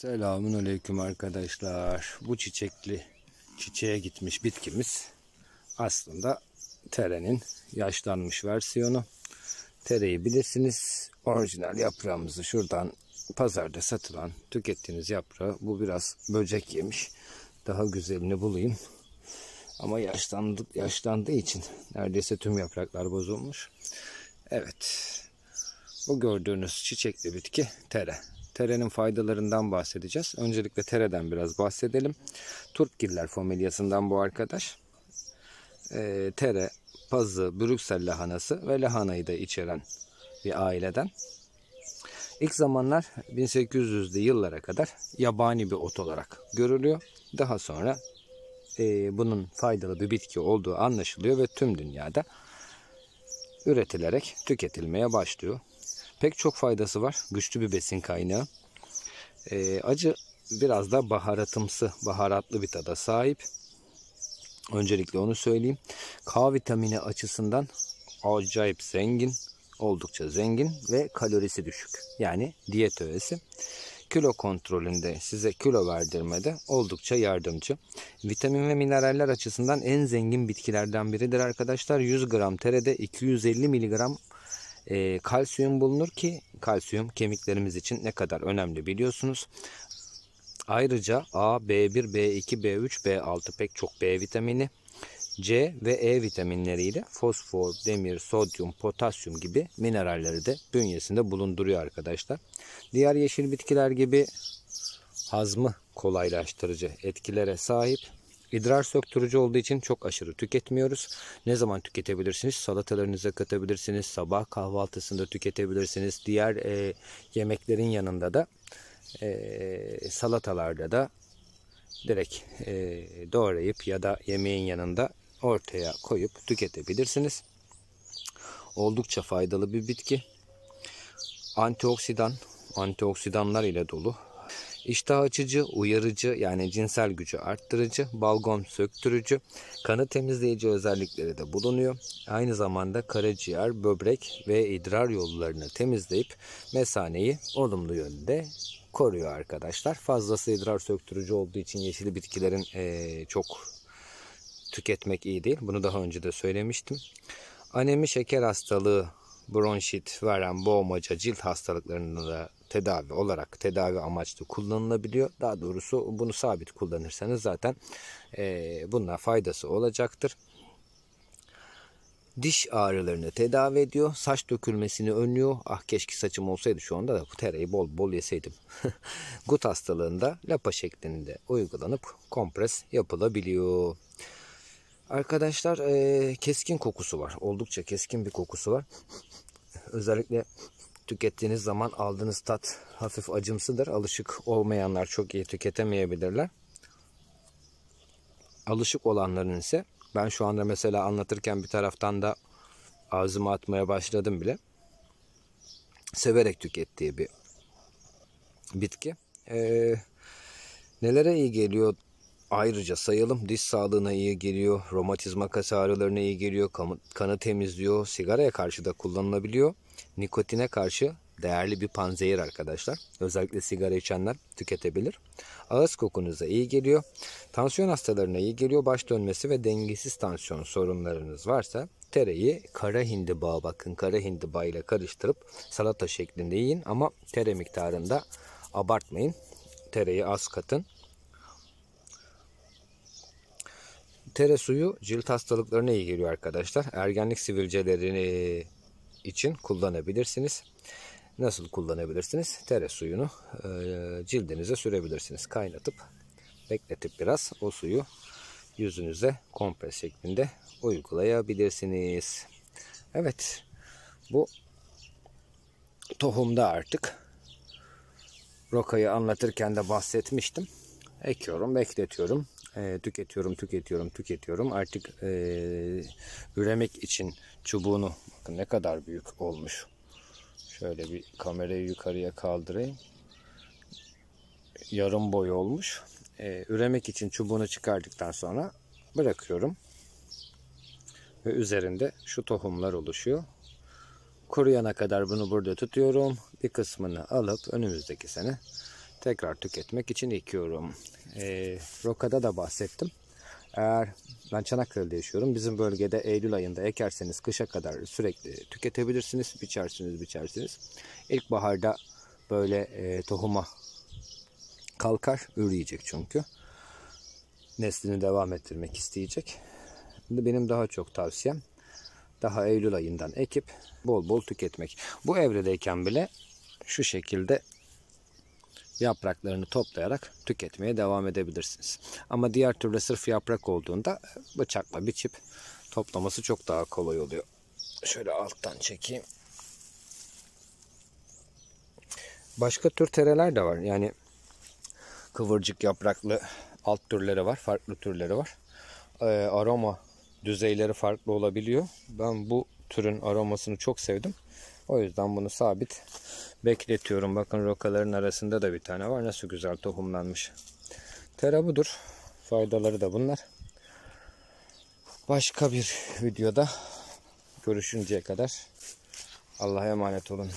Selamun Aleyküm arkadaşlar. Bu çiçekli çiçeğe gitmiş bitkimiz aslında terenin yaşlanmış versiyonu. Tereyi bilirsiniz. Orijinal yaprağımızı şuradan pazarda satılan tükettiğiniz yaprağı bu biraz böcek yemiş. Daha güzelini bulayım. Ama yaşlandık, yaşlandığı için neredeyse tüm yapraklar bozulmuş. Evet. Bu gördüğünüz çiçekli bitki tere. Terenin faydalarından bahsedeceğiz. Öncelikle tereden biraz bahsedelim. Turpgiller familyasından bu arkadaş. E, tere, pazı, Brüksel lahanası ve lahanayı da içeren bir aileden. İlk zamanlar 1800'lü yıllara kadar yabani bir ot olarak görülüyor. Daha sonra e, bunun faydalı bir bitki olduğu anlaşılıyor ve tüm dünyada üretilerek tüketilmeye başlıyor. Pek çok faydası var. Güçlü bir besin kaynağı. E, acı biraz da baharatımsı, baharatlı bir tada sahip. Öncelikle onu söyleyeyim. K vitamini açısından acayip zengin, oldukça zengin ve kalorisi düşük. Yani diyet öğesi. Kilo kontrolünde size kilo verdirmede oldukça yardımcı. Vitamin ve mineraller açısından en zengin bitkilerden biridir arkadaşlar. 100 gram terede 250 miligram e, kalsiyum bulunur ki kalsiyum kemiklerimiz için ne kadar önemli biliyorsunuz. Ayrıca A, B1, B2, B3, B6 pek çok B vitamini, C ve E vitaminleriyle fosfor, demir, sodyum, potasyum gibi mineralleri de bünyesinde bulunduruyor arkadaşlar. Diğer yeşil bitkiler gibi hazmı kolaylaştırıcı etkilere sahip. İdrar söktürücü olduğu için çok aşırı tüketmiyoruz. Ne zaman tüketebilirsiniz? Salatalarınıza katabilirsiniz, sabah kahvaltısında tüketebilirsiniz. Diğer e, yemeklerin yanında da e, salatalarda da direkt e, doğrayıp ya da yemeğin yanında ortaya koyup tüketebilirsiniz. Oldukça faydalı bir bitki. Antioksidan, antioksidanlar ile dolu İştah açıcı, uyarıcı yani cinsel gücü arttırıcı, balgam söktürücü, kanı temizleyici özellikleri de bulunuyor. Aynı zamanda karaciğer, böbrek ve idrar yollarını temizleyip mesaneyi olumlu yönde koruyor arkadaşlar. Fazlası idrar söktürücü olduğu için yeşil bitkilerin ee, çok tüketmek iyi değil. Bunu daha önce de söylemiştim. Anemi şeker hastalığı bronşit, veren, boğmaca, cilt hastalıklarında da tedavi olarak tedavi amaçlı kullanılabiliyor. Daha doğrusu bunu sabit kullanırsanız zaten e, bunlar faydası olacaktır. Diş ağrılarını tedavi ediyor. Saç dökülmesini önlüyor. Ah keşke saçım olsaydı şu anda da bu tereyi bol bol yeseydim. Gut hastalığında lapa şeklinde uygulanıp kompres yapılabiliyor. Arkadaşlar e, keskin kokusu var. Oldukça keskin bir kokusu var. Özellikle tükettiğiniz zaman aldığınız tat hafif acımsıdır. Alışık olmayanlar çok iyi tüketemeyebilirler. Alışık olanların ise ben şu anda mesela anlatırken bir taraftan da ağzıma atmaya başladım bile. Severek tükettiği bir bitki. Ee, nelere iyi geliyor Ayrıca sayalım diş sağlığına iyi geliyor, romatizma kas ağrılarına iyi geliyor, kanı temizliyor, sigaraya karşı da kullanılabiliyor. Nikotine karşı değerli bir panzehir arkadaşlar. Özellikle sigara içenler tüketebilir. Ağız kokunuza iyi geliyor. Tansiyon hastalarına iyi geliyor. Baş dönmesi ve dengesiz tansiyon sorunlarınız varsa tereyi kara hindibağa bakın. Kara hindiba ile karıştırıp salata şeklinde yiyin ama tere miktarında abartmayın. Tereyi az katın. Tere suyu cilt hastalıklarına iyi geliyor arkadaşlar. Ergenlik sivilcelerini için kullanabilirsiniz. Nasıl kullanabilirsiniz? Tere suyunu e, cildinize sürebilirsiniz. Kaynatıp bekletip biraz o suyu yüzünüze kompres şeklinde uygulayabilirsiniz. Evet bu tohumda artık rokayı anlatırken de bahsetmiştim. Ekiyorum bekletiyorum e, tüketiyorum, tüketiyorum, tüketiyorum. Artık e, üremek için çubuğunu bakın ne kadar büyük olmuş. Şöyle bir kamerayı yukarıya kaldırayım. Yarım boy olmuş. E, üremek için çubuğunu çıkardıktan sonra bırakıyorum. Ve üzerinde şu tohumlar oluşuyor. Kuruyana kadar bunu burada tutuyorum. Bir kısmını alıp önümüzdeki sene tekrar tüketmek için ekiyorum. E, rokada da bahsettim. Eğer ben Çanakkale'de yaşıyorum. Bizim bölgede Eylül ayında ekerseniz kışa kadar sürekli tüketebilirsiniz. Biçersiniz biçersiniz. İlkbaharda böyle e, tohuma kalkar. Üreyecek çünkü. Neslini devam ettirmek isteyecek. Benim daha çok tavsiyem daha Eylül ayından ekip bol bol tüketmek. Bu evredeyken bile şu şekilde yapraklarını toplayarak tüketmeye devam edebilirsiniz. Ama diğer türlü sırf yaprak olduğunda e, bıçakla biçip toplaması çok daha kolay oluyor. Şöyle alttan çekeyim. Başka tür tereler de var. Yani kıvırcık yapraklı alt türleri var, farklı türleri var. E, aroma düzeyleri farklı olabiliyor. Ben bu türün aromasını çok sevdim. O yüzden bunu sabit bekletiyorum. Bakın rokaların arasında da bir tane var. Nasıl güzel tohumlanmış. Tera budur. Faydaları da bunlar. Başka bir videoda görüşünceye kadar Allah'a emanet olun.